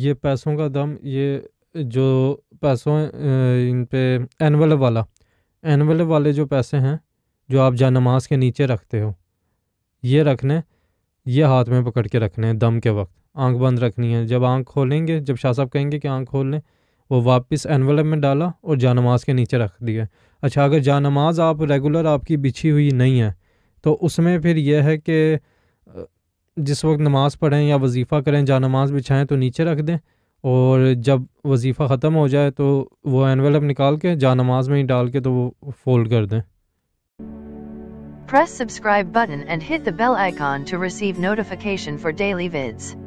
ये पैसों का दम ये जो पैसों इन पे एनवल वाला एनवल वाले जो पैसे हैं जो आप जा नमाज के नीचे रखते हो ये रखने ये हाथ में पकड़ के रखने हैं दम के वक्त आंख बंद रखनी है जब आंख खोलेंगे जब शाह साहब कहेंगे कि आंख खोल लें वो वापस एनवल में डाला और जा नमाज के नीचे रख दिया अच्छा अगर जा नमाज आप रेगुलर आपकी बिछी हुई नहीं है तो उसमें फिर यह है कि जिस वक्त नमाज़ पढ़ें या वजीफ़ा करें जा नमाज बिछाएँ तो नीचे रख दें और जब वजीफ़ा ख़त्म हो जाए तो वो एनवेलप निकाल के जा नमाज में ही डाल के तो वो फोल्ड कर दें Press subscribe button and hit the bell icon to receive notification for daily vids.